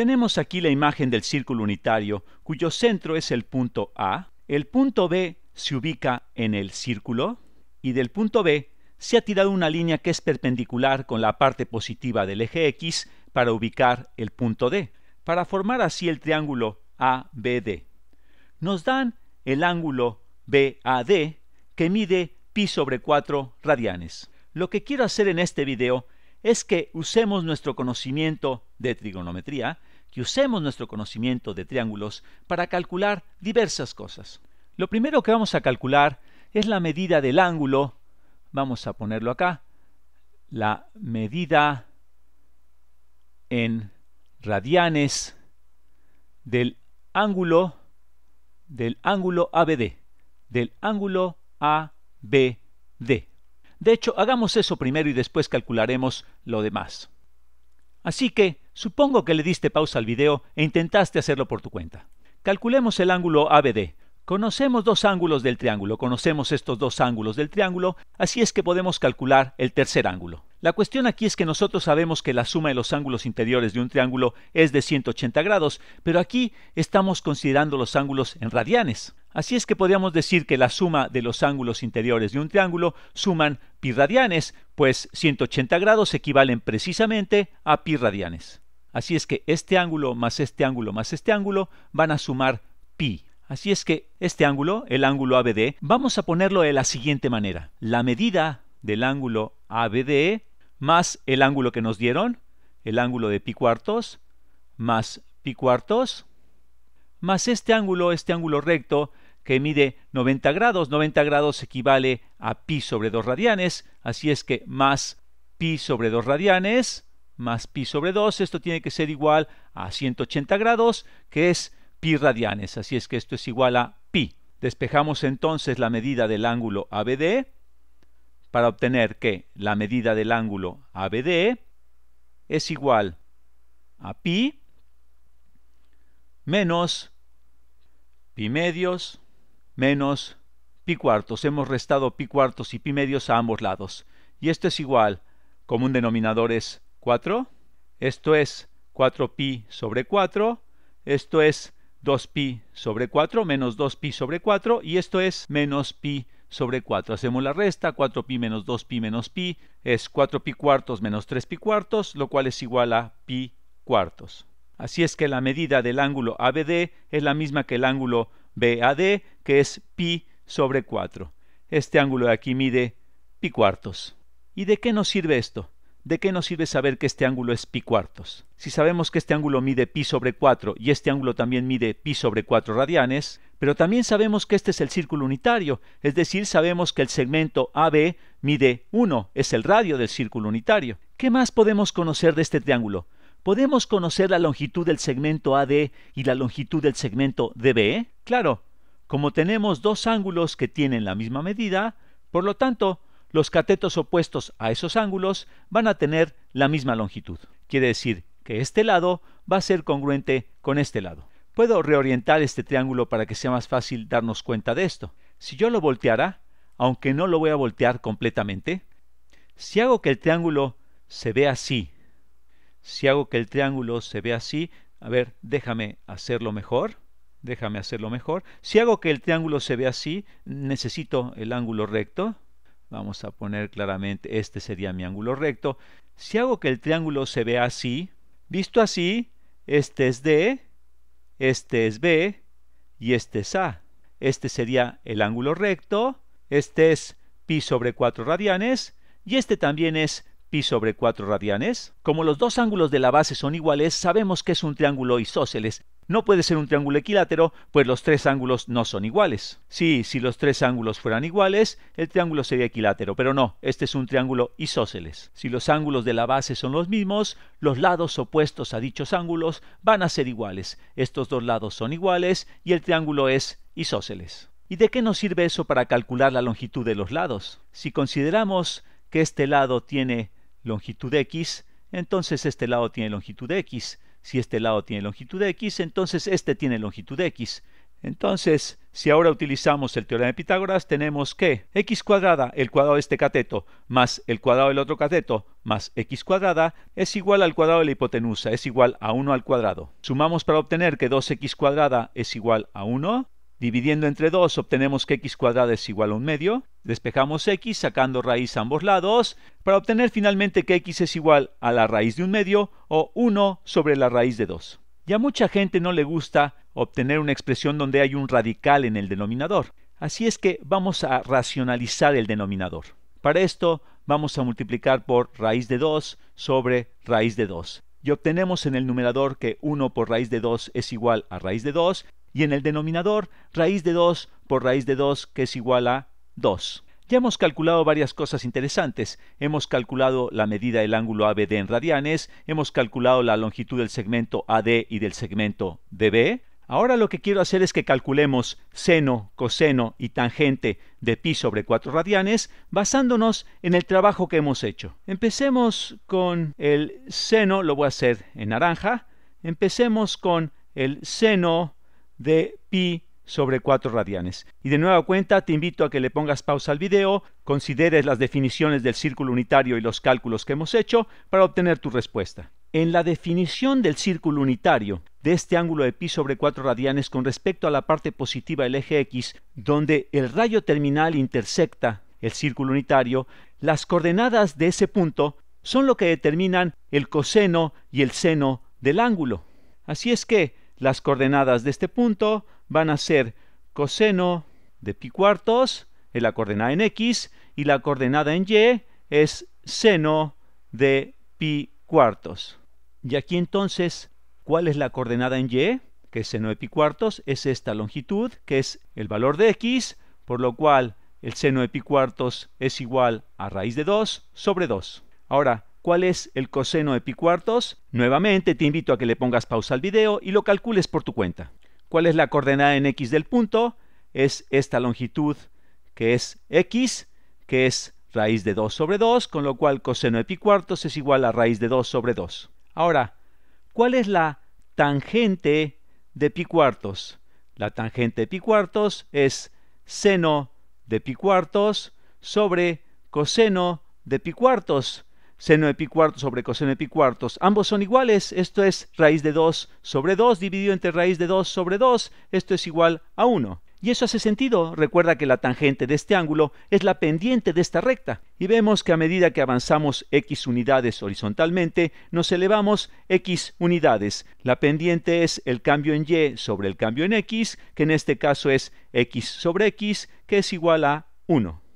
Tenemos aquí la imagen del círculo unitario cuyo centro es el punto A, el punto B se ubica en el círculo y del punto B se ha tirado una línea que es perpendicular con la parte positiva del eje X para ubicar el punto D, para formar así el triángulo ABD. Nos dan el ángulo BAD que mide pi sobre 4 radianes. Lo que quiero hacer en este video es que usemos nuestro conocimiento de trigonometría, que usemos nuestro conocimiento de triángulos para calcular diversas cosas. Lo primero que vamos a calcular es la medida del ángulo, vamos a ponerlo acá, la medida en radianes del ángulo del ángulo ABD, del ángulo ABD. De hecho, hagamos eso primero y después calcularemos lo demás. Así que, supongo que le diste pausa al video e intentaste hacerlo por tu cuenta. Calculemos el ángulo ABD. Conocemos dos ángulos del triángulo, conocemos estos dos ángulos del triángulo, así es que podemos calcular el tercer ángulo. La cuestión aquí es que nosotros sabemos que la suma de los ángulos interiores de un triángulo es de 180 grados, pero aquí estamos considerando los ángulos en radianes. Así es que podríamos decir que la suma de los ángulos interiores de un triángulo suman pi radianes, pues 180 grados equivalen precisamente a pi radianes. Así es que este ángulo más este ángulo más este ángulo van a sumar pi. Así es que este ángulo, el ángulo ABD, vamos a ponerlo de la siguiente manera. La medida del ángulo ABD más el ángulo que nos dieron, el ángulo de pi cuartos, más pi cuartos, más este ángulo, este ángulo recto, que mide 90 grados. 90 grados equivale a pi sobre 2 radianes, así es que más pi sobre 2 radianes más pi sobre 2, esto tiene que ser igual a 180 grados, que es pi radianes, así es que esto es igual a pi. Despejamos entonces la medida del ángulo ABD para obtener que la medida del ángulo ABD es igual a pi menos pi medios menos pi cuartos. Hemos restado pi cuartos y pi medios a ambos lados. Y esto es igual, como un denominador es 4. Esto es 4pi sobre 4. Esto es 2pi sobre 4 menos 2pi sobre 4. Y esto es menos pi sobre 4. Hacemos la resta, 4pi menos 2pi menos pi es 4pi cuartos menos 3pi cuartos, lo cual es igual a pi cuartos. Así es que la medida del ángulo ABD es la misma que el ángulo BAD, que es pi sobre 4. Este ángulo de aquí mide pi cuartos. ¿Y de qué nos sirve esto? ¿De qué nos sirve saber que este ángulo es pi cuartos? Si sabemos que este ángulo mide pi sobre 4 y este ángulo también mide pi sobre 4 radianes, pero también sabemos que este es el círculo unitario, es decir, sabemos que el segmento AB mide 1, es el radio del círculo unitario. ¿Qué más podemos conocer de este triángulo? ¿Podemos conocer la longitud del segmento AD y la longitud del segmento DB? E? Claro, como tenemos dos ángulos que tienen la misma medida, por lo tanto, los catetos opuestos a esos ángulos van a tener la misma longitud. Quiere decir que este lado va a ser congruente con este lado. Puedo reorientar este triángulo para que sea más fácil darnos cuenta de esto. Si yo lo volteara, aunque no lo voy a voltear completamente, si hago que el triángulo se vea así, si hago que el triángulo se vea así, a ver, déjame hacerlo mejor déjame hacerlo mejor. Si hago que el triángulo se vea así, necesito el ángulo recto. Vamos a poner claramente, este sería mi ángulo recto. Si hago que el triángulo se vea así, visto así, este es D, este es B y este es A. Este sería el ángulo recto, este es pi sobre 4 radianes y este también es pi sobre 4 radianes? Como los dos ángulos de la base son iguales, sabemos que es un triángulo isósceles. No puede ser un triángulo equilátero, pues los tres ángulos no son iguales. Sí, si los tres ángulos fueran iguales, el triángulo sería equilátero, pero no, este es un triángulo isósceles. Si los ángulos de la base son los mismos, los lados opuestos a dichos ángulos van a ser iguales. Estos dos lados son iguales y el triángulo es isósceles. ¿Y de qué nos sirve eso para calcular la longitud de los lados? Si consideramos que este lado tiene longitud x, entonces este lado tiene longitud x. Si este lado tiene longitud x, entonces este tiene longitud x. Entonces, si ahora utilizamos el teorema de Pitágoras, tenemos que x cuadrada, el cuadrado de este cateto, más el cuadrado del otro cateto, más x cuadrada, es igual al cuadrado de la hipotenusa, es igual a 1 al cuadrado. Sumamos para obtener que 2x cuadrada es igual a 1, Dividiendo entre 2 obtenemos que x cuadrada es igual a un medio. Despejamos x sacando raíz a ambos lados para obtener finalmente que x es igual a la raíz de un medio o 1 sobre la raíz de 2. Ya mucha gente no le gusta obtener una expresión donde hay un radical en el denominador. Así es que vamos a racionalizar el denominador. Para esto vamos a multiplicar por raíz de 2 sobre raíz de 2 y obtenemos en el numerador que 1 por raíz de 2 es igual a raíz de 2 y en el denominador raíz de 2 por raíz de 2 que es igual a 2. Ya hemos calculado varias cosas interesantes. Hemos calculado la medida del ángulo ABD en radianes, hemos calculado la longitud del segmento AD y del segmento DB, Ahora lo que quiero hacer es que calculemos seno, coseno y tangente de pi sobre 4 radianes basándonos en el trabajo que hemos hecho. Empecemos con el seno, lo voy a hacer en naranja. Empecemos con el seno de pi sobre 4 radianes. Y de nueva cuenta te invito a que le pongas pausa al video, consideres las definiciones del círculo unitario y los cálculos que hemos hecho para obtener tu respuesta. En la definición del círculo unitario de este ángulo de pi sobre 4 radianes con respecto a la parte positiva del eje X, donde el rayo terminal intersecta el círculo unitario, las coordenadas de ese punto son lo que determinan el coseno y el seno del ángulo. Así es que las coordenadas de este punto van a ser coseno de pi cuartos, en la coordenada en x, y la coordenada en y es seno de pi cuartos. Y aquí entonces ¿Cuál es la coordenada en y? Que seno de pi cuartos, es esta longitud, que es el valor de x, por lo cual el seno de pi cuartos es igual a raíz de 2 sobre 2. Ahora, ¿cuál es el coseno de pi cuartos? Nuevamente te invito a que le pongas pausa al video y lo calcules por tu cuenta. ¿Cuál es la coordenada en x del punto? Es esta longitud, que es x, que es raíz de 2 sobre 2, con lo cual coseno de pi cuartos es igual a raíz de 2 sobre 2. Ahora, ¿Cuál es la tangente de pi cuartos? La tangente de pi cuartos es seno de pi cuartos sobre coseno de pi cuartos. Seno de pi cuartos sobre coseno de pi cuartos. Ambos son iguales. Esto es raíz de 2 sobre 2 dividido entre raíz de 2 sobre 2. Esto es igual a 1. Y eso hace sentido, recuerda que la tangente de este ángulo es la pendiente de esta recta, y vemos que a medida que avanzamos x unidades horizontalmente, nos elevamos x unidades. La pendiente es el cambio en y sobre el cambio en x, que en este caso es x sobre x, que es igual a 1.